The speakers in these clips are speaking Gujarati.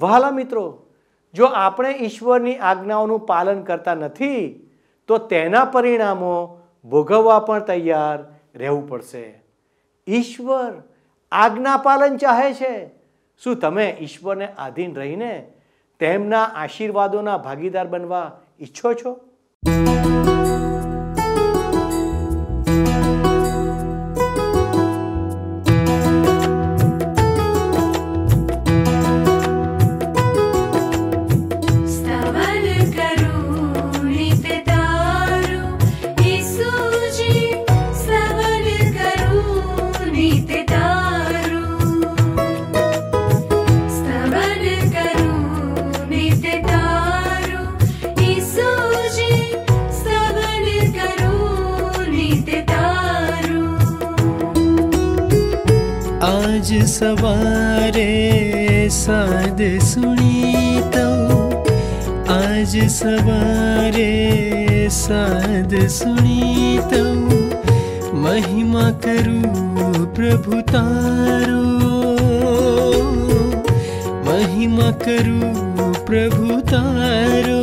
વહાલા મિત્રો જો આપણે ઈશ્વરની આજ્ઞાઓનું પાલન કરતા નથી તો તેના પરિણામો ભોગવવા પણ તૈયાર રહેવું પડશે ઈશ્વર આજ્ઞા પાલન ચાહે છે શું તમે ઈશ્વરને આધીન રહીને તેમના આશીર્વાદોના ભાગીદાર બનવા ઈચ્છો છો आज साद साधु सुनि आज सवारे साद साधु महिमा महिमाक प्रभु महिमा महिमाकू प्रभु तारो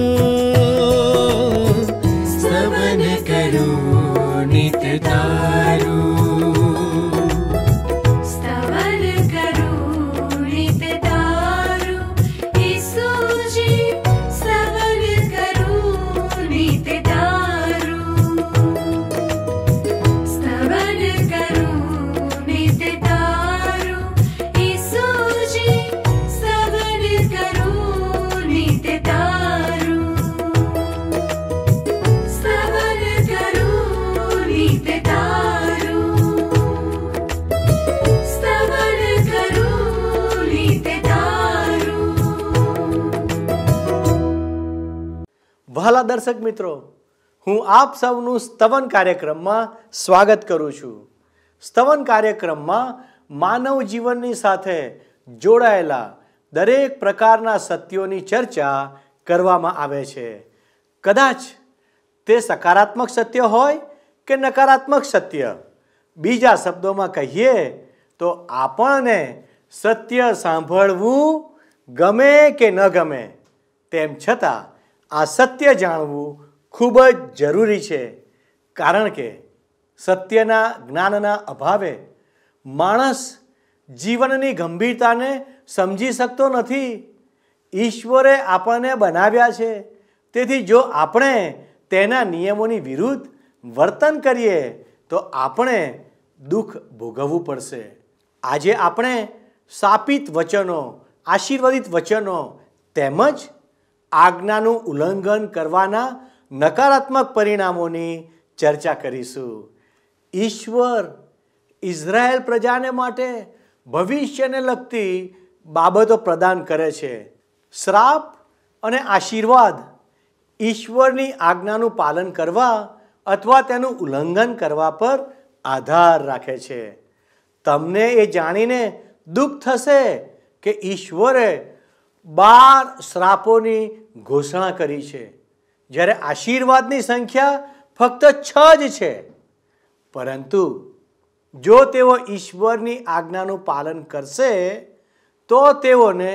વહાલા દર્શક મિત્રો હું આપ સૌનું સ્તવન કાર્યક્રમમાં સ્વાગત કરું છું સ્તવન કાર્યક્રમમાં માનવ જીવનની સાથે જોડાયેલા દરેક પ્રકારના સત્યોની ચર્ચા કરવામાં આવે છે કદાચ તે સકારાત્મક સત્ય હોય કે નકારાત્મક સત્ય બીજા શબ્દોમાં કહીએ તો આપણને સત્ય સાંભળવું ગમે કે ન ગમે તેમ છતાં આ સત્ય જાણવું ખૂબ જ જરૂરી છે કારણ કે સત્યના જ્ઞાનના અભાવે માણસ જીવનની ગંભીરતાને સમજી શકતો નથી ઈશ્વરે આપણને બનાવ્યા છે તેથી જો આપણે તેના નિયમોની વિરુદ્ધ વર્તન કરીએ તો આપણે દુઃખ ભોગવવું પડશે આજે આપણે શાપિત વચનો આશીર્વાદિત વચનો તેમજ આજ્ઞાનું ઉલ્લંઘન કરવાના નકારાત્મક પરિણામોની ચર્ચા કરીશું ઈશ્વર ઇઝરાયલ પ્રજાને માટે ભવિષ્યને લગતી બાબતો પ્રદાન કરે છે શ્રાપ અને આશીર્વાદ ઈશ્વરની આજ્ઞાનું પાલન કરવા અથવા તેનું ઉલ્લંઘન કરવા પર આધાર રાખે છે તમને એ જાણીને દુઃખ થશે કે ઈશ્વરે બાર શ્રાપોની ઘોષણા કરી છે જ્યારે આશીર્વાદની સંખ્યા ફક્ત છ જ છે પરંતુ જો તેઓ ઈશ્વરની આજ્ઞાનું પાલન કરશે તો તેઓને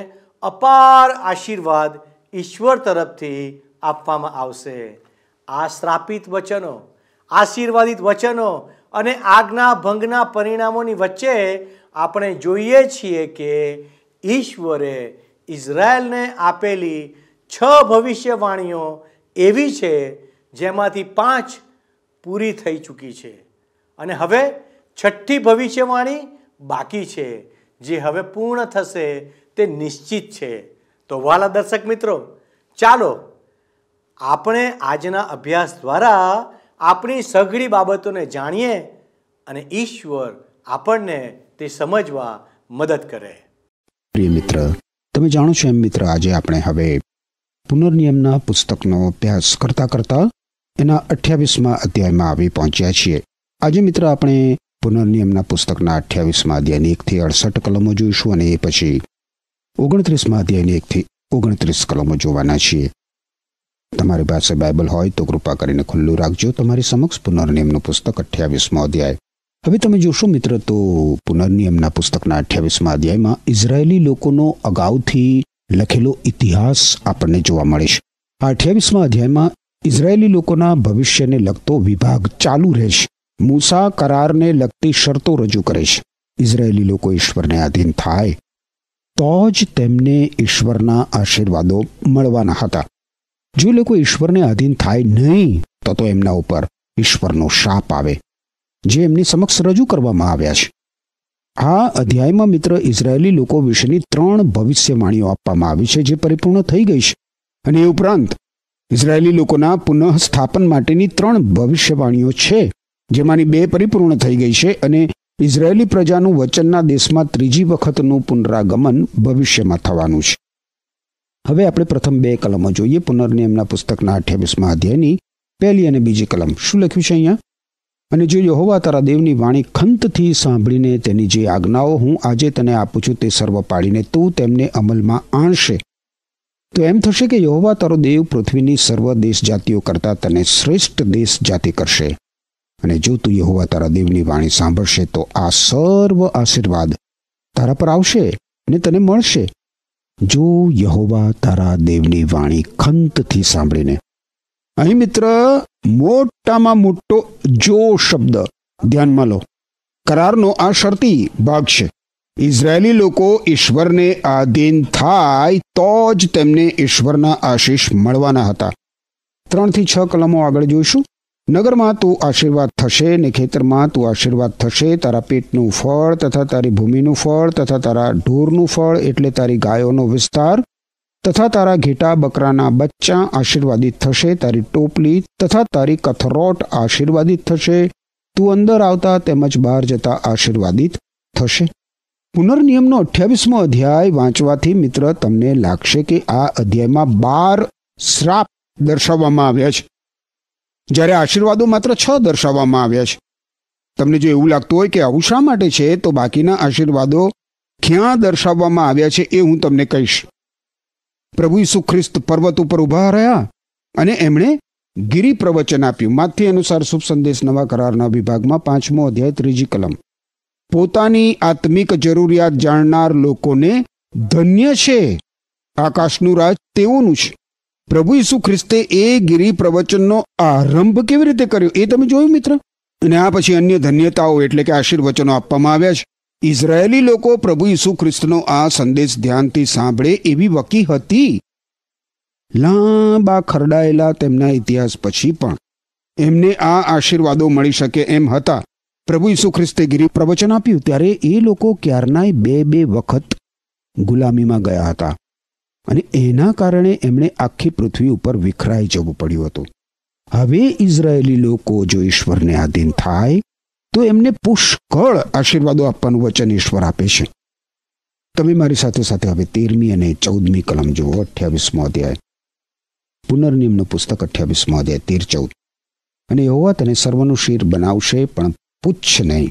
અપાર આશીર્વાદ ઈશ્વર તરફથી આપવામાં આવશે આ શ્રાપિત વચનો આશીર્વાદિત વચનો અને આજ્ઞા ભંગના પરિણામોની વચ્ચે આપણે જોઈએ છીએ કે ઈશ્વરે ઇઝરાયલને આપેલી છ ભવિષ્યવાણીઓ એવી છે જેમાંથી પાંચ પૂરી થઈ ચૂકી છે અને હવે છઠ્ઠી ભવિષ્યવાણી બાકી છે જે હવે પૂર્ણ થશે તે નિશ્ચિત છે તો વાલા દર્શક મિત્રો ચાલો આપણે આજના અભ્યાસ દ્વારા આપણી સઘળી બાબતોને જાણીએ અને ઈશ્વર આપણને તે સમજવા મદદ કરે પ્રિય મિત્ર તમે જાણો છો એમ મિત્ર આજે આપણે હવે પુનર્નિયમના પુસ્તકનો અભ્યાસ કરતાં કરતાં એના અઠ્યાવીસમાં અધ્યાયમાં આવી પહોંચ્યા છીએ આજે મિત્ર આપણે પુનર્નિયમના પુસ્તકના અઠ્યાવીસમાં અધ્યાયની એકથી અડસઠ કલમો જોઈશું અને એ પછી ઓગણત્રીસમાં અધ્યાયની એકથી ઓગણત્રીસ કલમો જોવાના છીએ તમારી પાસે બાઇબલ હોય તો કૃપા કરીને ખુલ્લું રાખજો તમારી સમક્ષ પુનર્નિયમનું પુસ્તક અઠ્યાવીસમો અધ્યાય હવે તમે જોશો મિત્ર તો પુનર્નિયમના પુસ્તકના અઠ્યાવીસમાં અધ્યાયમાં ઇઝરાયેલી લોકોનો અગાઉથી લખેલો ઇતિહાસ આપણને જોવા મળે છે આ અઠ્યાવીસમાં અધ્યાયમાં ઇઝરાયેલી લોકોના ભવિષ્યને લગતો વિભાગ ચાલુ રહેશે મૂસા કરારને લગતી શરતો રજૂ કરે છે ઇઝરાયેલી લોકો ઈશ્વરને આધીન થાય તો જ તેમને ઈશ્વરના આશીર્વાદો મળવાના હતા જો લોકો ઈશ્વરને આધીન થાય નહીં તો તો એમના ઉપર ઈશ્વરનો શાપ આવે જે એમની સમક્ષ રજૂ કરવામાં આવ્યા છે આ અધ્યાયમાં મિત્ર ઇઝરાયેલી લોકો વિશેની ત્રણ ભવિષ્યવાણીઓ આપવામાં આવી છે જે પરિપૂર્ણ થઈ ગઈ છે અને એ ઉપરાંત ઇઝરાયેલી લોકોના પુનઃસ્થાપન માટેની ત્રણ ભવિષ્યવાણીઓ છે જેમાંની બે પરિપૂર્ણ થઈ ગઈ છે અને ઇઝરાયેલી પ્રજાનું વચનના દેશમાં ત્રીજી વખતનું પુનરાગમન ભવિષ્યમાં થવાનું છે હવે આપણે પ્રથમ બે કલમો જોઈએ પુનર્નિયમના પુસ્તકના અઠ્યાવીસમાં અધ્યાયની પહેલી અને બીજી કલમ શું લખ્યું છે અહીંયા અને જો યહોવા તારા દેવની વાણી ખંતથી સાંભળીને તેની જે આજ્ઞાઓ હું આજે તને આપું છું તે સર્વ પાડીને તું તેમને અમલમાં આણશે તો એમ થશે કે યહોવા તારો દેવ પૃથ્વીની સર્વ દેશ જાતિઓ કરતાં તને શ્રેષ્ઠ દેશ જાતિ કરશે અને જો તું યહોવા તારા દેવની વાણી સાંભળશે તો આ સર્વ આશીર્વાદ તારા પર આવશે અને તને મળશે જો યહોવા તારા દેવની વાણી ખંતથી સાંભળીને અહીં મિત્ર મોટામાં મોટો જો શબ્દ ધ્યાનમાં લો કરારનો આ શરતી ભાગ છે ઇઝરાયેલી લોકો ઈશ્વરને આધીન થાય તો જ તેમને ઈશ્વરના આશીષ મળવાના હતા ત્રણથી છ કલમો આગળ જોઈશું નગરમાં તું આશીર્વાદ થશે ને ખેતરમાં તું આશીર્વાદ થશે તારા પેટનું ફળ તથા તારી ભૂમિનું ફળ તથા તારા ઢોરનું ફળ એટલે તારી ગાયોનો વિસ્તાર તથા તારા ઘેટા બકરાના બચ્ચા આશીર્વાદિત થશે તારી ટોપલી તથા તારી કથરોટ આશીર્વાદિત થશે તું અંદર આવતા તેમજ બહાર જતા આશીર્વાદિત થશે પુનર્નિયમનો અઠ્યાવીસમો અધ્યાય વાંચવાથી મિત્ર તમને લાગશે કે આ અધ્યાયમાં બાર શ્રાપ દર્શાવવામાં આવ્યા છે જ્યારે આશીર્વાદો માત્ર છ દર્શાવવામાં આવ્યા છે તમને જો એવું લાગતું હોય કે આવું શા માટે છે તો બાકીના આશીર્વાદો ક્યાં દર્શાવવામાં આવ્યા છે એ હું તમને કહીશ પ્રભુ ઈસુ ખ્રિસ્ત પર્વત ઉપર ઊભા રહ્યા અને એમણે ગિરી પ્રવચન આપ્યું માથી અનુસાર શુભ સંદેશ નવા કરારના વિભાગમાં પાંચમો અધ્યાય ત્રીજી કલમ પોતાની આત્મિક જરૂરિયાત જાણનાર લોકોને ધન્ય છે આકાશનું રાજ તેઓનું છે પ્રભુ ઈસુ ખ્રિસ્તે એ ગિરી પ્રવચનનો આરંભ કેવી રીતે કર્યો એ તમે જોયું મિત્ર અને આ પછી અન્ય ધન્યતાઓ એટલે કે આશીર્વચનો આપવામાં આવ્યા છે ઇઝરાયેલી લોકો પ્રભુ ઈસુ ખ્રિસ્તનો આ સંદેશ ધ્યાનથી સાંભળે એવી વકી હતી લાંબા ખરડાયેલા તેમના ઇતિહાસ પછી પણ એમને આ આશીર્વાદો મળી શકે એમ હતા પ્રભુ ઈસુ ખ્રિસ્તે ગીરી પ્રવચન આપ્યું ત્યારે એ લોકો ક્યારનાય બે બે વખત ગુલામીમાં ગયા હતા અને એના કારણે એમણે આખી પૃથ્વી ઉપર વિખરાઈ જવું પડ્યું હતું હવે ઇઝરાયેલી લોકો જો ઈશ્વરને આધીન થાય તો એમને પુષ્કળ આશીર્વાદો આપવાનું વચન ઈશ્વર આપે છે તમે મારી સાથે સાથે હવે તેરમી અને ચૌદમી કલમ જુઓ અઠ્યાવીસમો અધ્યાય પુનર્નિયમનું પુસ્તક અઠ્યાવીસમો અધ્યાય તેર ચૌદ અને યહોવા તને સર્વનું શીર બનાવશે પણ પૂછ નહીં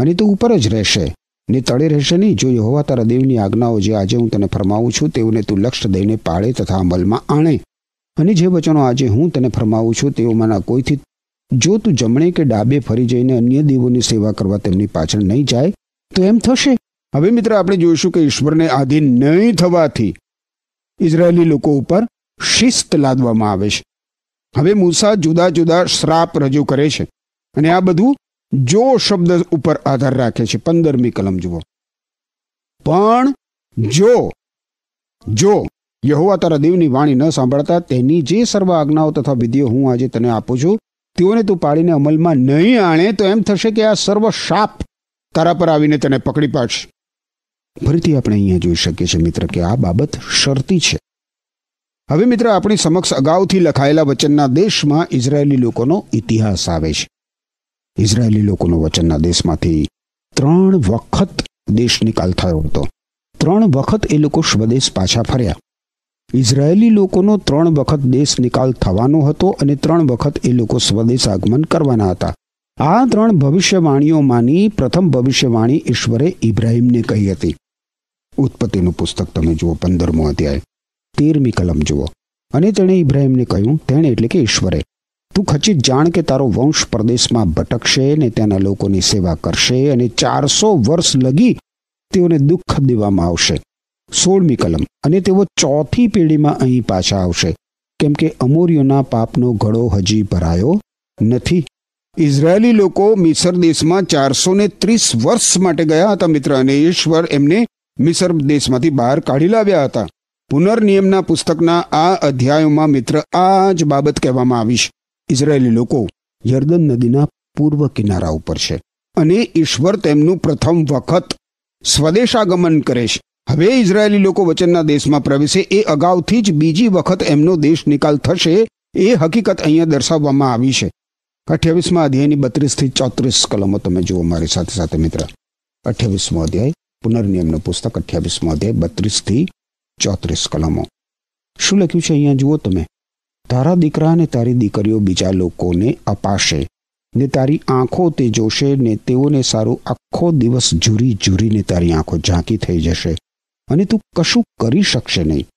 અને તો ઉપર જ રહેશે ને તળે રહેશે નહીં જો યહોવા તારા દેવની આજ્ઞાઓ જે આજે હું તને ફરમાવું છું તેઓને તું લક્ષ દઈને પાળે તથા અમલમાં આણે અને જે વચનો આજે હું તને ફરમાવું છું તેઓમાંના કોઈથી જો તું જમણે કે ડાબે ફરી જઈને અન્ય દેવોની સેવા કરવા તેમની પાછળ નહીં જાય તો એમ થશે હવે મિત્ર આપણે જોઈશું કે ઈશ્વરને આધીન નહીં થવાથી ઇઝરાયેલી લોકો ઉપર શિસ્ત લાદવામાં આવે છે હવે મૂસા જુદા જુદા શ્રાપ રજૂ કરે છે અને આ બધું જો શબ્દ ઉપર આધાર રાખે છે પંદરમી કલમ જુઓ પણ જો જો યહોવા તારા દેવની વાણી ન સાંભળતા તેની જે સર્વ આજ્ઞાઓ તથા વિધિઓ હું આજે તને આપું છું તેઓને તું પાડીને અમલમાં નહીં આણે તો એમ થશે કે આ સર્વ શાપ તારા પર આવીને તને પકડી પાડશે ફરીથી આપણે અહીંયા જોઈ શકીએ છીએ મિત્ર કે આ બાબત શરતી છે હવે મિત્ર આપણી સમક્ષ અગાઉથી લખાયેલા વચનના દેશમાં ઇઝરાયેલી લોકોનો ઇતિહાસ આવે છે ઇઝરાયેલી લોકોનો વચનના દેશમાંથી ત્રણ વખત દેશ નિકાલ થયો હતો ત્રણ વખત એ લોકો સ્વદેશ પાછા ફર્યા ઇઝરાયેલી લોકોનો ત્રણ વખત દેશ નિકાલ થવાનો હતો અને ત્રણ વખત એ લોકો સ્વદેશ આગમન કરવાના હતા આ ત્રણ ભવિષ્યવાણીઓમાંની પ્રથમ ભવિષ્યવાણી ઈશ્વરે ઇબ્રાહીમને કહી હતી ઉત્પત્તિનું પુસ્તક તમે જુઓ પંદરમો અધ્યાય તેરમી કલમ જુઓ અને તેણે ઇબ્રાહીમને કહ્યું તેણે એટલે કે ઈશ્વરે તું ખચિત જાણ કે તારો વંશ પ્રદેશમાં ભટકશે અને તેના લોકોની સેવા કરશે અને ચારસો વર્ષ લગી તેઓને દુઃખ દેવામાં આવશે સોળમી કલમ અને તેઓ ચોથી પેઢીમાં અહીં પાછા આવશે કેમ કે અમૂર્યોના પાપનો ઘડો હજી ભરાયો નથી ઇઝરાયેલી લોકો મિસર દેશમાં ચારસો ને ત્રીસ વર્ષ માટે ગયા હતા મિત્ર અને ઈશ્વર એમને મિસર દેશમાંથી બહાર કાઢી લાવ્યા હતા પુનર્નિયમના પુસ્તકના આ અધ્યાયોમાં મિત્ર આ જ બાબત કહેવામાં આવી છે ઇઝરાયેલી લોકો યર્દન નદીના પૂર્વ કિનારા ઉપર છે અને ઈશ્વર તેમનું પ્રથમ વખત સ્વદેશાગમન કરે છે હવે ઇઝરાયેલી લોકો વચનના દેશમાં પ્રવેશે એ અગાઉથી જ બીજી વખત એમનો દેશ નિકાલ થશે એ હકીકત અહીંયા દર્શાવવામાં આવી છે અઠ્યાવીસમાં અધ્યાયની બત્રીસથી ચોત્રીસ કલમો તમે જુઓ મારી સાથે સાથે મિત્ર અઠ્યાવીસમો અધ્યાય પુનર્નિયમનું પુસ્તક અઠ્યાવીસમો અધ્યાય બત્રીસથી ચોત્રીસ કલમો શું લખ્યું છે અહીંયા જુઓ તમે તારા દીકરા અને તારી દીકરીઓ બીજા લોકોને અપાશે ને તારી આંખો તે જોશે ને તેઓને સારું આખો દિવસ ઝૂરી ઝૂરીને તારી આંખો ઝાંકી થઈ જશે અને તું કશું કરી શકશે નહીં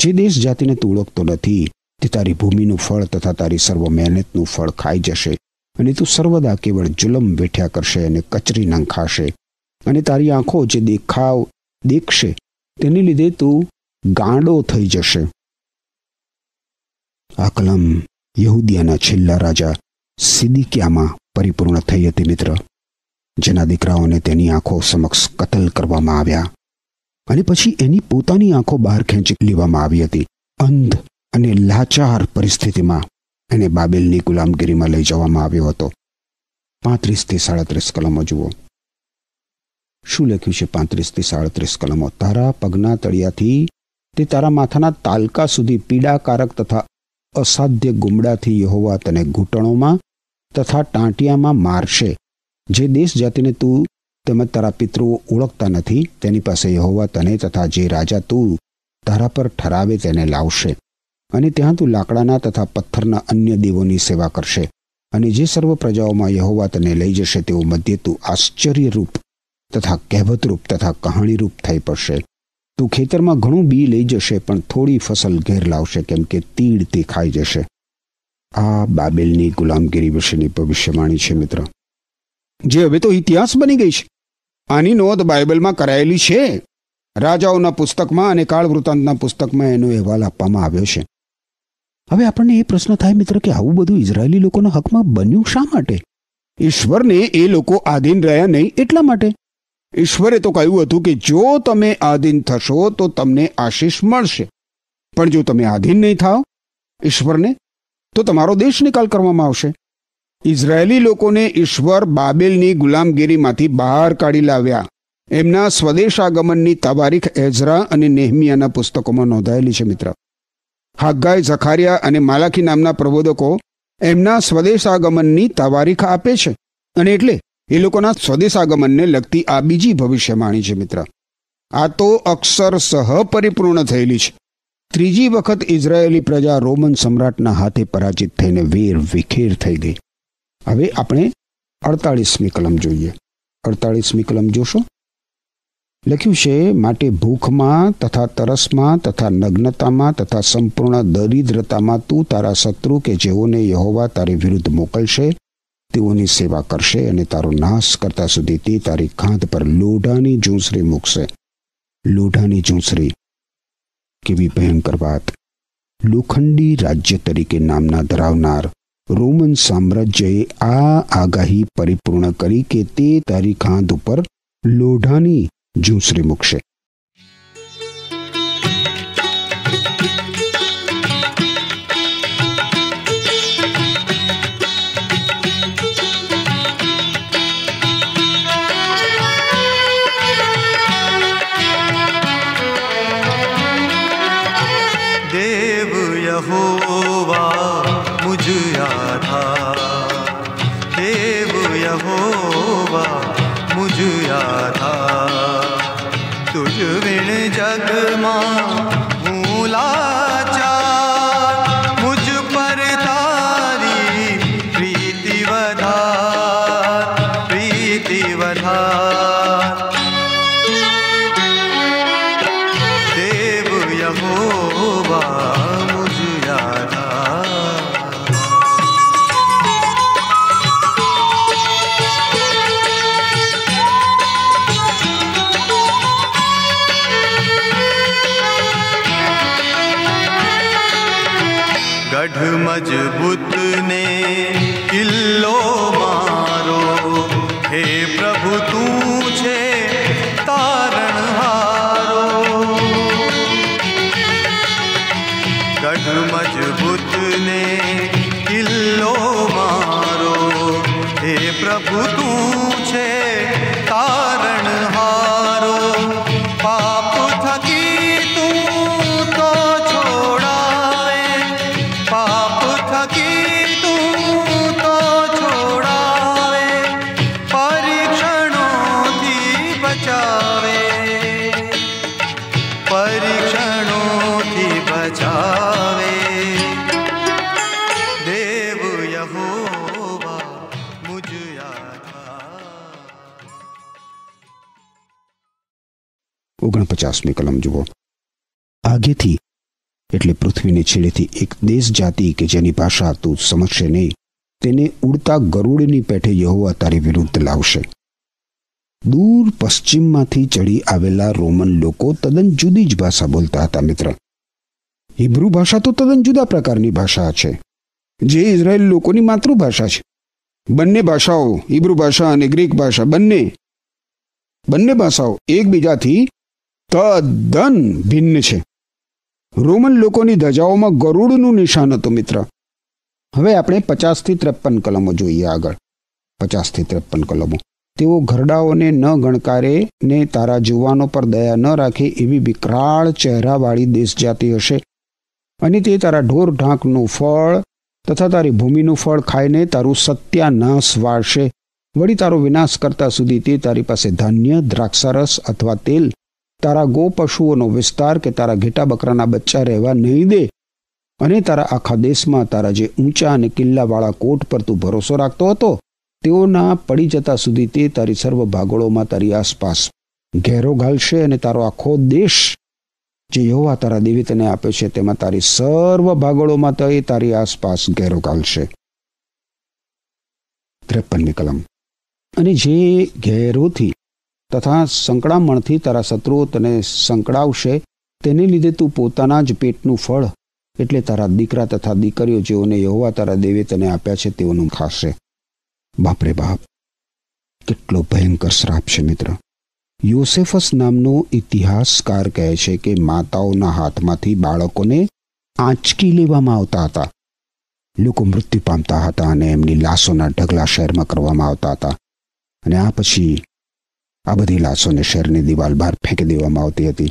જે દેશ જાતિને તું ઓળખતો નથી તે તારી ભૂમિનું ફળ તથા તારી સર્વ મહેનતનું ફળ ખાઈ જશે અને તું સર્વદા કેવળ જુલમ વેઠ્યા કરશે અને કચરી નંખાશે અને તારી આંખો જે દેખાવ દેખશે તેને લીધે તું ગાંડો થઈ જશે આ કલમ યહૂદિયાના છેલ્લા રાજા સિદિકિયામાં પરિપૂર્ણ થઈ હતી મિત્ર જેના દીકરાઓને તેની આંખો સમક્ષ કતલ કરવામાં આવ્યા અને પછી એની પોતાની આંખો બહાર ખેંચી લેવામાં આવી હતી અંધ અને લાચાર પરિસ્થિતિમાં એને બાબેલની ગુલામગીરીમાં લઈ જવામાં આવ્યો હતો પાંત્રીસથી સાડત્રીસ કલમો જુઓ શું લખ્યું છે પાંત્રીસથી સાડત્રીસ કલમો તારા પગના તળિયાથી તે તારા માથાના તાલકા સુધી પીડાકારક તથા અસાધ્ય ગુમડાથી યહોવા તને ઘૂંટણોમાં તથા ટાંટિયામાં મારશે જે દેશ જાતિને તું તેમજ તારા પિતૃઓ ઓળખતા નથી તેની પાસે યહોવા તને તથા જે રાજા તું તારા પર ઠરાવે તેને લાવશે અને ત્યાં તું લાકડાના તથા પથ્થરના અન્ય દેવોની સેવા કરશે અને જે સર્વ પ્રજાઓમાં યહોવા તને લઈ જશે તેઓ મધ્ય તું આશ્ચર્યરૂપ તથા કહેવતરૂપ તથા કહાણીરૂપ થઈ પડશે તું ખેતરમાં ઘણું બી લઈ જશે પણ થોડી ફસલ ઘેર લાવશે કેમ કે તીડ તે ખાઈ જશે આ બાબેલની ગુલામગીરી વિશેની ભવિષ્યવાણી છે મિત્ર જે હવે તો ઇતિહાસ બની ગઈ છે આની નોંધ બાઇબલમાં કરાયેલી છે રાજાઓના પુસ્તકમાં અને કાળ વૃત્તાંતના પુસ્તકમાં એનો અહેવાલ આપવામાં આવ્યો છે હવે આપણને એ પ્રશ્ન થાય મિત્ર કે આવું બધું ઇઝરાયલી લોકોના હકમાં બન્યું શા માટે ઈશ્વરને એ લોકો આધીન રહ્યા નહીં એટલા માટે ઈશ્વરે તો કહ્યું હતું કે જો તમે આધીન થશો તો તમને આશીષ મળશે પણ જો તમે આધીન નહીં થાઓ ઈશ્વરને તો તમારો દેશ નિકાલ કરવામાં આવશે ઇઝરાયેલી લોકોને ઈશ્વર બાબેલની ગુલામગીરીમાંથી બહાર કાઢી લાવ્યા એમના સ્વદેશ આગમનની તવારીખ એઝરા અને નેહમિયાના પુસ્તકોમાં નોંધાયેલી છે મિત્ર હાગાય ઝખારિયા અને માલાખી નામના પ્રબોધકો એમના સ્વદેશ આગમનની તાવારીખ આપે છે અને એટલે એ લોકોના સ્વદેશ આગમનને લગતી આ બીજી ભવિષ્યવાણી છે મિત્ર આ તો અક્ષર સહ પરિપૂર્ણ થયેલી છે ત્રીજી વખત ઇઝરાયેલી પ્રજા રોમન સમ્રાટના હાથે પરાજિત થઈને વેર વિખેર થઈ ગઈ હવે આપણે અડતાળીસમી કલમ જોઈએ અડતાળીસમી કલમ જોશો લખ્યું છે માટે ભૂખમાં તથા તરસમાં તથા નગ્નતામાં તથા સંપૂર્ણ દરિદ્રતામાં તું તારા શત્રુ કે જેઓને યહોવા તારી વિરુદ્ધ મોકલશે તેઓની સેવા કરશે અને તારો નાશ કરતા સુધી તે તારી ખાંધ પર લોઢાની ઝૂંસરી મૂકશે લોઢાની ઝૂંસરી કેવી ભયંકર વાત લોખંડી રાજ્ય તરીકે નામના ધરાવનાર રોમન સામ્રાજ્યએ આ આગાહી પરિપૂર્ણ કરી કે તે તારીખાંત ઉપર લોઢાની ઝૂંસરી મૂકશે પચાસમી કલમ જુઓ આગેથી એટલે પૃથ્વીને છેડેથી એક દેશ જાતિ કે જેની ભાષા તું સમજશે નહીં તેને ઉડતા ગરુડની પેઠે યહોવા તારી વિરુદ્ધ લાવશે દૂર પશ્ચિમમાંથી ચડી આવેલા રોમન લોકો તદ્દન જુદી જ ભાષા બોલતા હતા મિત્ર હિબ્રુ ભાષા તો તદ્દન જુદા પ્રકારની ભાષા છે જે ઇઝરાયેલ લોકોની માતૃભાષા છે બંને ભાષાઓ હિબ્રુ ભાષા અને ગ્રીક ભાષા બંને બંને ભાષાઓ એકબીજાથી તદ્દન ભિન્ન છે રોમન લોકોની ધજાઓમાં ગરુડનું નિશાન હતું મિત્ર હવે આપણે પચાસથી ત્રેપન કલમો જોઈએ આગળ પચાસથી ત્રેપન કલમો તેઓ ઘરડાઓને ન ગણકારે ને તારા જુવાનો પર દયા ન રાખે એવી વિકરાળ ચહેરાવાળી દેશજાતિ હશે અને તે તારા ઢોર ઢાંકનું ફળ તથા તારી ભૂમિનું ફળ ખાઈને તારું સત્યાનાશ વાળશે વળી તારો વિનાશ કરતા સુધી તે તારી પાસે ધાન્ય દ્રાક્ષારસ અથવા તેલ તારા ગો પશુઓનો વિસ્તાર કે તારા ઘેટા બકરાના બચ્ચા રહેવા નહીં દે અને તારા આખા દેશમાં તારા જે ઊંચા અને કિલ્લાવાળા કોટ પર તું ભરોસો રાખતો હતો તેઓના પડી જતા સુધી તે તારી સર્વ ભાગોળોમાં તારી આસપાસ ઘેરો ઘાલશે અને તારો આખો દેશ જે યોવા તારા દેવી તને આપે છે તેમાં તારી સર્વ ભાગોળોમાં તે તારી આસપાસ ઘેરો ઘાલશે ત્રેપનની કલમ અને જે ઘેરોથી તથા સંકળામણથી તારા શત્રુઓ તને સંકળાવશે તેને લીધે તું પોતાના જ પેટનું ફળ એટલે તારા દીકરા તથા દીકરીઓ જેઓને યહોવા તારા દેવે તને આપ્યા છે તેઓનું ખાશે બાપરે બાપ કેટલો ભયંકર શ્રાપ છે મિત્ર યોસેફસ નામનો ઇતિહાસકાર કહે છે કે માતાઓના હાથમાંથી બાળકોને આંચકી લેવામાં આવતા હતા લોકો મૃત્યુ પામતા હતા અને એમની લાશોના ઢગલા શહેરમાં કરવામાં આવતા હતા અને આ પછી આ બધી લાશોને શહેરની દિવાલ બહાર ફેંકી દેવામાં આવતી હતી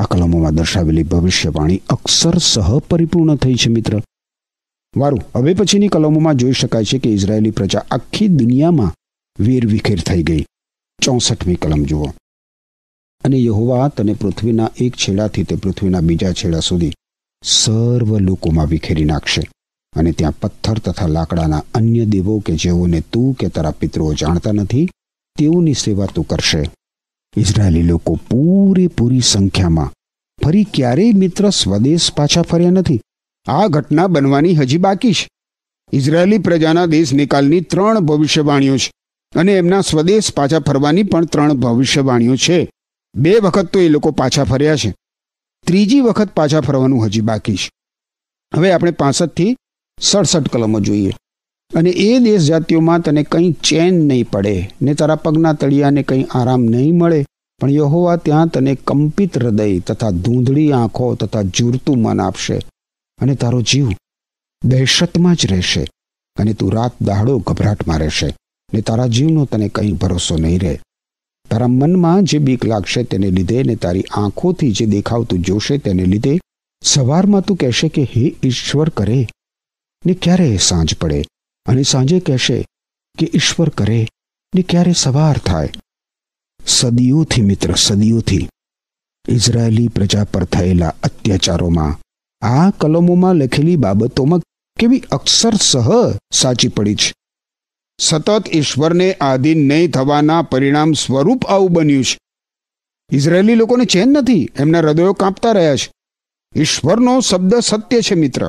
આ કલમોમાં દર્શાવેલી ભવિષ્યવાણી અક્ષરશઃ પરિપૂર્ણ થઈ છે મિત્ર વારું હવે પછીની કલમોમાં જોઈ શકાય છે કે ઇઝરાયેલી પ્રજા આખી દુનિયામાં વેરવિખેર થઈ ગઈ ચોસઠમી કલમ જુઓ અને યહોવા તને પૃથ્વીના એક છેડાથી તે પૃથ્વીના બીજા છેડા સુધી સર્વ લોકોમાં વિખેરી નાખશે અને ત્યાં પથ્થર તથા લાકડાના અન્ય દેવો કે જેઓને તું કે તારા પિતૃઓ જાણતા નથી તેઓની સેવા તો કરશે ઇઝરાયેલી લોકો પૂરેપૂરી સંખ્યામાં ફરી ક્યારેય મિત્ર સ્વદેશ પાછા ફર્યા નથી આ ઘટના બનવાની હજી બાકી છે ઇઝરાયેલી પ્રજાના દેશ નિકાલની ત્રણ ભવિષ્યવાણીઓ છે અને એમના સ્વદેશ પાછા ફરવાની પણ ત્રણ ભવિષ્યવાણીઓ છે બે વખત તો એ લોકો પાછા ફર્યા છે ત્રીજી વખત પાછા ફરવાનું હજી બાકી છે હવે આપણે પાસઠથી સડસઠ કલમો જોઈએ અને એ દેશ જાતિઓમાં તને કંઈ ચેન નહીં પડે ને તારા પગના તળિયાને કંઈ આરામ નહીં મળે પણ યહોવા ત્યાં તને કંપિત હૃદય તથા ધૂંધળી આંખો તથા ઝૂરતું મન આપશે અને તારો જીવ દહેશતમાં જ રહેશે અને તું રાત દાડો ગભરાટમાં રહેશે ને તારા જીવનો તને કંઈ ભરોસો નહીં રહે તારા મનમાં જે બીક લાગશે તેને લીધે ને તારી આંખોથી જે દેખાવ તું જોશે તેને લીધે સવારમાં તું કહેશે કે હે ઈશ્વર કરે ને ક્યારે સાંજ પડે અને સાંજે કહેશે કે ઈશ્વર કરે ને ક્યારે સવાર થાય સદીઓથી મિત્ર સદીઓથી ઇઝરાયેલી પ્રજા પર થયેલા અત્યાચારોમાં આ કલમોમાં લખેલી બાબતોમાં કેવી અક્ષરસહ સાચી પડી છે સતત ઈશ્વરને આધીન નહીં થવાના પરિણામ સ્વરૂપ આવું બન્યું છે ઇઝરાયેલી લોકોને ચેન નથી એમના હૃદયો કાંપતા રહ્યા છે ઈશ્વરનો શબ્દ સત્ય છે મિત્ર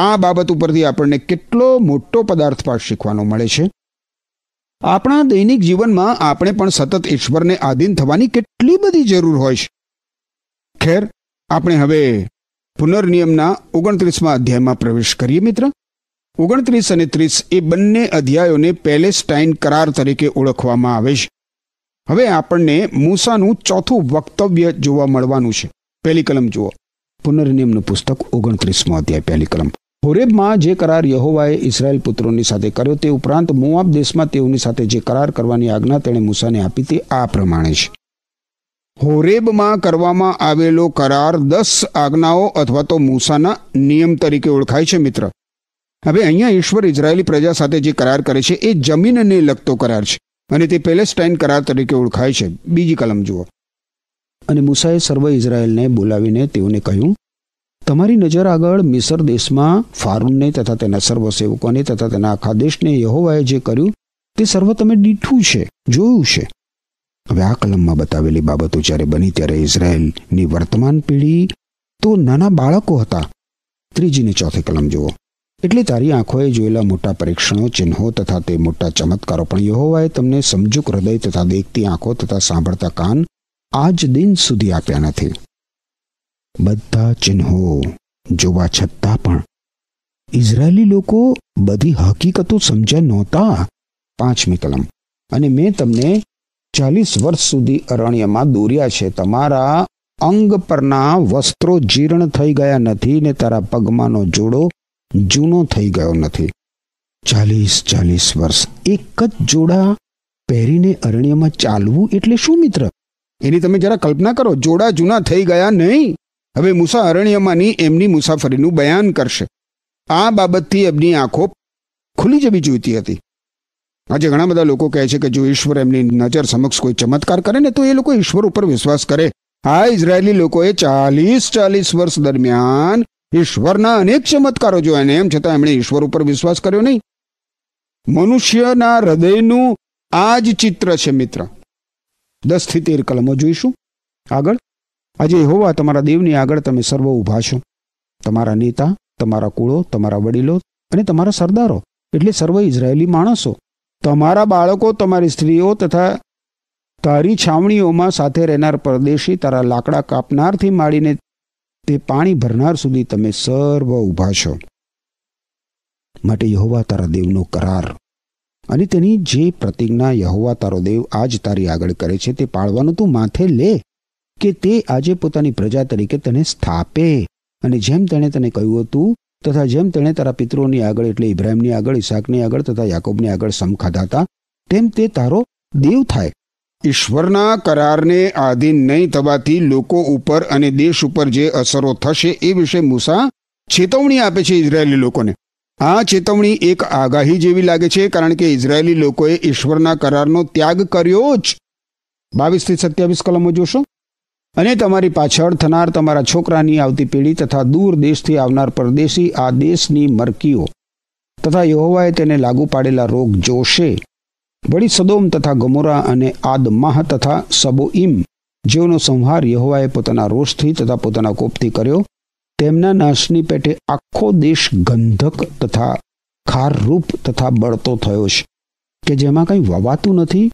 આ બાબત ઉપરથી આપણને કેટલો મોટો પદાર્થ પાઠ શીખવાનો મળે છે આપણા દૈનિક જીવનમાં આપણે પણ સતત ઈશ્વરને આધીન થવાની કેટલી બધી જરૂર હોય છે ખેર આપણે હવે પુનર્નિયમના ઓગણત્રીસમાં અધ્યાયમાં પ્રવેશ કરીએ મિત્ર ઓગણત્રીસ અને ત્રીસ એ બંને અધ્યાયોને પેલેસ્ટાઇન કરાર તરીકે ઓળખવામાં આવે છે હવે આપણને મૂસાનું ચોથું વક્તવ્ય જોવા મળવાનું છે પહેલી કલમ જુઓ પુનર્નિયમનું પુસ્તક ઓગણત્રીસમો અધ્યાય પહેલી કલમ હોરેબમાં જે કરાર યહોવાએ ઇસરાયેલ પુત્રોની સાથે કર્યો તે ઉપરાંત મોઆબ દેશમાં તેઓની સાથે જે કરાર કરવાની આજ્ઞા તેણે મૂસાને આપી તે આ પ્રમાણે છે હોરેબમાં કરવામાં આવેલો કરાર દસ આજ્ઞાઓ અથવા તો મૂસાના નિયમ તરીકે ઓળખાય છે મિત્ર હવે અહીંયા ઈશ્વર ઇઝરાયેલી પ્રજા સાથે જે કરાર કરે છે એ જમીનને લગતો કરાર છે અને તે પેલેસ્ટાઇન કરાર તરીકે ઓળખાય છે બીજી કલમ જુઓ અને મૂસાએ સર્વ ઇઝરાયલને બોલાવીને તેઓને કહ્યું તમારી નજર આગળ મિસર દેશમાં ફારૂનને તથા તેના સર્વ સેવકોને તથા તેના આખા દેશને યહોવાએ જે કર્યું તે સર્વ તમે દીઠું છે જોયું છે હવે આ કલમમાં બતાવેલી બાબતો જ્યારે બની ત્યારે ઇઝરાયેલની વર્તમાન પેઢી તો નાના બાળકો હતા ત્રીજી ને ચોથી કલમ જુઓ એટલે તારી આંખોએ જોયેલા મોટા પરીક્ષણો ચિહ્નો તથા તે મોટા ચમત્કારો પણ યહોવાએ તમને સમજુક હૃદય તથા દેખતી આંખો તથા સાંભળતા કાન આજ દિન સુધી આપ્યા નથી બધા ચિહ્નો જોવા છતાં પણ ઇઝરાયેલી લોકો બધી હકીકતો સમજ્યા નહોતા પાંચમી કલમ અને મેં તમને ચાલીસ વર્ષ સુધી અરણ્યમાં દોર્યા છે તમારા અંગ પરના વસ્ત્રો જીર્ણ થઈ ગયા નથી ને તારા પગમાંનો જોડો જૂનો થઈ ગયો નથી ચાલીસ ચાલીસ વર્ષ એક જ જોડા પહેરીને અરણ્યમાં ચાલવું એટલે શું મિત્ર એની તમે જરા કલ્પના કરો જોડા જૂના થઈ ગયા નહીં હવે મૂસા અરણ્યમાંની એમની મુસાફરીનું બયાન કરશે આ બાબતથી એમની આંખો ખુલી જવી જોઈતી હતી આજે ઘણા બધા લોકો કહે છે કે જો ઈશ્વર એમની નજર સમક્ષ કોઈ ચમત્કાર કરે ને તો એ લોકો ઈશ્વર ઉપર વિશ્વાસ કરે આ ઇઝરાયેલી લોકોએ ચાલીસ ચાલીસ વર્ષ દરમિયાન ઈશ્વરના અનેક ચમત્કારો જોયા ને એમ છતાં એમણે ઈશ્વર ઉપર વિશ્વાસ કર્યો નહીં મનુષ્યના હૃદયનું આ જ ચિત્ર છે મિત્ર દસથી તેર કલમો જોઈશું આગળ આજે હોવા તમારા દેવની આગળ તમે સર્વ ઊભા છો તમારા નેતા તમારા કુળો તમારા વડીલો અને તમારા સરદારો એટલે સર્વ ઇઝરાયેલી માણસો તમારા બાળકો તમારી સ્ત્રીઓ તથા તારી છાવણીઓમાં સાથે રહેનાર પરદેશી તારા લાકડા કાપનારથી માડીને તે પાણી ભરનાર સુધી તમે સર્વ ઊભા છો માટે યહોવા તારા દેવનો કરાર અને તેની જે પ્રતિજ્ઞા યહોવા તારો દેવ આજ તારી આગળ કરે છે તે પાળવાનું તું માથે લે કે તે આજે પોતાની પ્રજા તરીકે તને સ્થાપે અને જેમ તેણે તને કહ્યું હતું તથા જેમ તેણે તારા પિત્રોની આગળ એટલે ઇબ્રાહિમની આગળ ઇસાકની આગળ તથા યાકોબની આગળ સમ ખાધા હતા તેમ તે તારો દેવ થાય ઈશ્વરના કરારને આધીન નહીં થવાથી લોકો ઉપર અને દેશ ઉપર જે અસરો થશે એ વિશે મૂસા ચેતવણી આપે છે ઇઝરાયેલી લોકોને આ ચેતવણી એક આગાહી જેવી લાગે છે કારણ કે ઇઝરાયેલી લોકોએ ઈશ્વરના કરારનો ત્યાગ કર્યો જ બાવીસથી સત્યાવીસ કલમો જોશો અને તમારી પાછળ થનાર તમારા છોકરાની આવતી પેઢી તથા દૂર દેશથી આવનાર પરદેશી આ દેશની મરકીઓ તથા યહોવાએ તેને લાગુ પાડેલા રોગ જોશે વળી સદોમ તથા ગમોરા અને આદમાહ તથા સબોઇમ જેઓનો સંહાર યહોવાએ પોતાના રોષથી તથા પોતાના કોપથી કર્યો તેમના નાશની પેટે આખો દેશ ગંધક તથા ખારરૂપ તથા બળતો થયો છે કે જેમાં કંઈ વવાતું નથી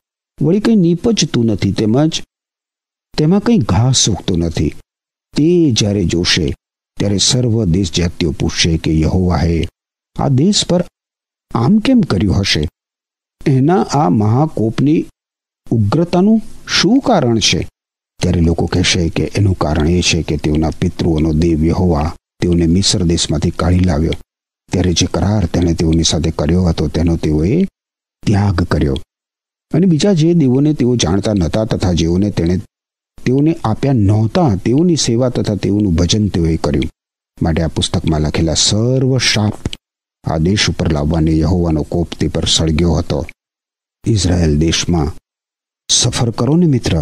વળી કંઈ નીપજતું નથી તેમજ તેમાં કંઈ ઘાસ ઉગતું નથી તે જ્યારે જોશે ત્યારે સર્વ દેશ જાતિઓ પૂછશે કે યહોવા હે આ દેશ પર આમ કેમ કર્યું હશે એના આ મહાકોપની ઉગ્રતાનું શું કારણ છે ત્યારે લોકો કહેશે કે એનું કારણ એ છે કે તેઓના પિતૃઓનો દેવ યહોવા તેઓને મિશ્ર દેશમાંથી કાઢી લાવ્યો ત્યારે જે કરાર તેણે તેઓની સાથે કર્યો હતો તેનો તેઓએ ત્યાગ કર્યો અને બીજા જે દેવોને તેઓ જાણતા નહોતા તથા જેઓને તેણે તેઓને આપ્યા નહોતા તેઓની સેવા તથા તેઓનું ભજન તેઓએ કર્યું માટે આ પુસ્તકમાં લખેલા સર્વ શાપ આ દેશ ઉપર લાવવાની યહોવાનો કોપ તે પર સળગ્યો હતો ઇઝરાયલ દેશમાં સફર કરો ને મિત્ર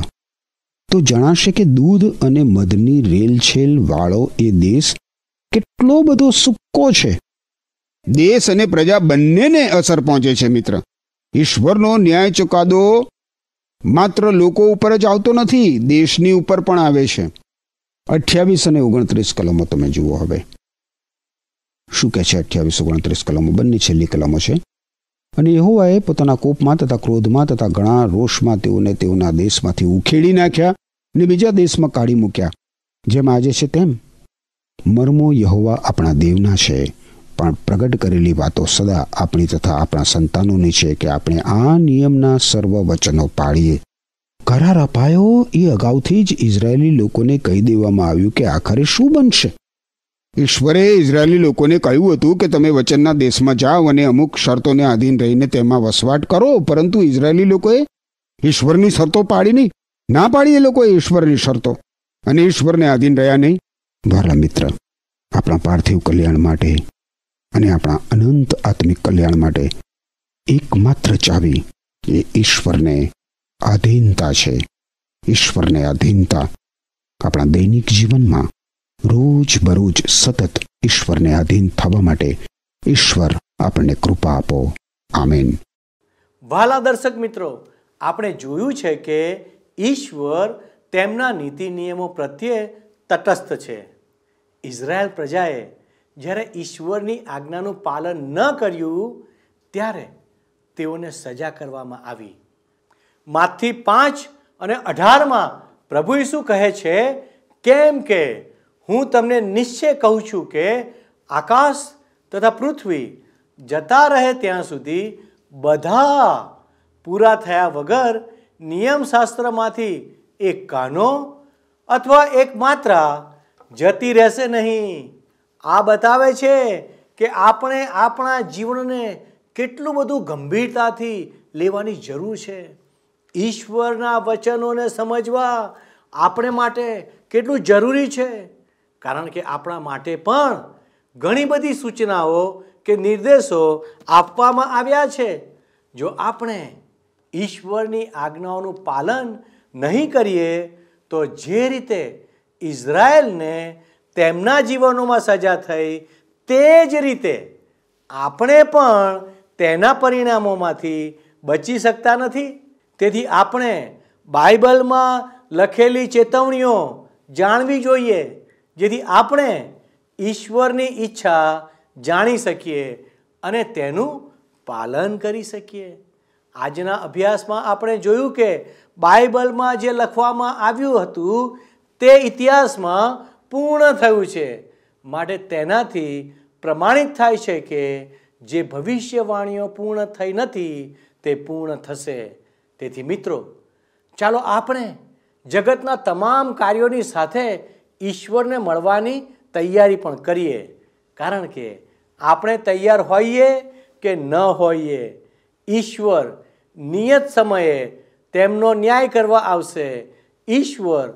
તો જણાશે કે દૂધ અને મધની રેલછેલ વાળો એ દેશ કેટલો બધો સુક્કો છે દેશ અને પ્રજા બંનેને અસર પહોંચે છે મિત્ર ઈશ્વરનો ન્યાય ચુકાદો માત્ર લોકો ઉપર જ આવતો નથી દેશની ઉપર પણ આવે છે અઠ્યાવીસ અને ઓગણત્રીસ કલમો તમે જુઓ હવે શું કહે છે અઠ્યાવીસ ઓગણત્રીસ કલમો બંને છેલ્લી કલમો છે અને યહોવાએ પોતાના કોપમાં તથા ક્રોધમાં તથા ઘણા રોષમાં તેઓને તેઓના દેશમાંથી ઉખેડી નાખ્યા ને બીજા દેશમાં કાઢી મૂક્યા જેમ આજે છે તેમ મર્મો યહોવા આપણા દેવના છે પણ પ્રગટ કરેલી વાતો સદા આપણી તથા આપણા સંતાનોની છે કે આપણે આ નિયમના સર્વ વચનો પાળીએ કરાર અપાયો એ અગાઉથી જ ઇઝરાયેલી લોકોને કહી દેવામાં આવ્યું કે આખરે શું બનશે ઈશ્વરે ઇઝરાયેલી લોકોને કહ્યું હતું કે તમે વચનના દેશમાં જાઓ અને અમુક શરતોને આધીન રહીને તેમાં વસવાટ કરો પરંતુ ઇઝરાયેલી લોકોએ ઈશ્વરની શરતો પાડી નહીં ના પાડી એ લોકોએ ઈશ્વરની શરતો અને ઈશ્વરને આધીન રહ્યા નહીં વાલા મિત્ર આપણા પાર્થિવ કલ્યાણ માટે અને આપણા અનંત આત્મિક કલ્યાણ માટે એકમાત્ર ચાવી એ ઈશ્વરને આધીનતા છે ઈશ્વરને આધીનતા આપણા દૈનિક જીવનમાં રોજ બરોજ સતત ઈશ્વરને આધીન થવા માટે ઈશ્વર આપણને કૃપા આપો આમેન વાલા દર્શક મિત્રો આપણે જોયું છે કે ઈશ્વર તેમના નીતિ નિયમો પ્રત્યે તટસ્થ છે ઇઝરાયલ પ્રજાએ જ્યારે ઈશ્વરની આજ્ઞાનું પાલન ન કર્યું ત્યારે તેઓને સજા કરવામાં આવી માથી પાંચ અને અઢારમાં પ્રભુ ઈસુ કહે છે કેમ કે હું તમને નિશ્ચય કહું છું કે આકાશ તથા પૃથ્વી જતા રહે ત્યાં સુધી બધા પૂરા થયા વગર નિયમશાસ્ત્રમાંથી એક કાનો અથવા એક માત્રા જતી રહેશે નહીં આ બતાવે છે કે આપણે આપણા જીવનને કેટલું બધું ગંભીરતાથી લેવાની જરૂર છે ઈશ્વરના વચનોને સમજવા આપણે માટે કેટલું જરૂરી છે કારણ કે આપણા માટે પણ ઘણી બધી સૂચનાઓ કે નિર્દેશો આપવામાં આવ્યા છે જો આપણે ઈશ્વરની આજ્ઞાઓનું પાલન નહીં કરીએ તો જે રીતે ઇઝરાયલને તેમના જીવનોમાં સજા થઈ તે જ રીતે આપણે પણ તેના પરિણામોમાંથી બચી શકતા નથી તેથી આપણે બાઇબલમાં લખેલી ચેતવણીઓ જાણવી જોઈએ જેથી આપણે ઈશ્વરની ઈચ્છા જાણી શકીએ અને તેનું પાલન કરી શકીએ આજના અભ્યાસમાં આપણે જોયું કે બાઇબલમાં જે લખવામાં આવ્યું હતું તે ઇતિહાસમાં પૂર્ણ થયું છે માટે તેનાથી પ્રમાણિત થાય છે કે જે ભવિષ્યવાણીઓ પૂર્ણ થઈ નથી તે પૂર્ણ થશે તેથી મિત્રો ચાલો આપણે જગતના તમામ કાર્યોની સાથે ઈશ્વરને મળવાની તૈયારી પણ કરીએ કારણ કે આપણે તૈયાર હોઈએ કે ન હોઈએ ઈશ્વર નિયત સમયે તેમનો ન્યાય કરવા આવશે ઈશ્વર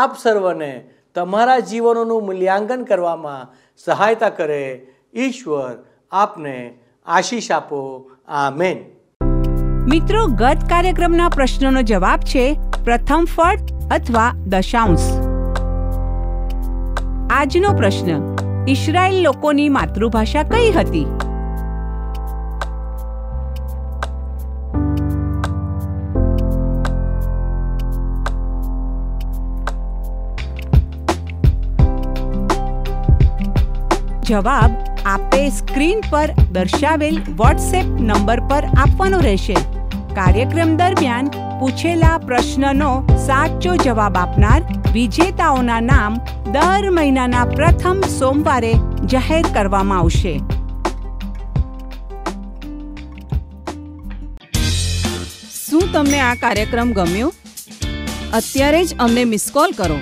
આપ સર્વને તમારા જીવનોનું મૂલ્યાંકન કરવામાં સહાયતા કરે ઈશ્વર આપને આશીષ આપો આ મેન મિત્રો ગત કાર્યક્રમના પ્રશ્નોનો જવાબ છે પ્રથમ ફળ અથવા દશાંશ આજનો પ્રશ્ન ઈસરાયલ લોકોની માતૃભાષા કઈ હતી જવાબ આપે સ્ક્રીન પર દર્શાવેલ વોટ્સએપ નંબર પર આપવાનો રહેશે કાર્યક્રમ દરમિયાન પૂછેલા પ્રશ્નનો સાચો જવાબ આપનાર વિજેતાઓના નામ દર મહિનાના પ્રથમ સોમવારે જાહેર કરવામાં આવશે શું તમને આ કાર્યક્રમ ગમ્યો અત્યારે જ અમને મિસ કોલ કરો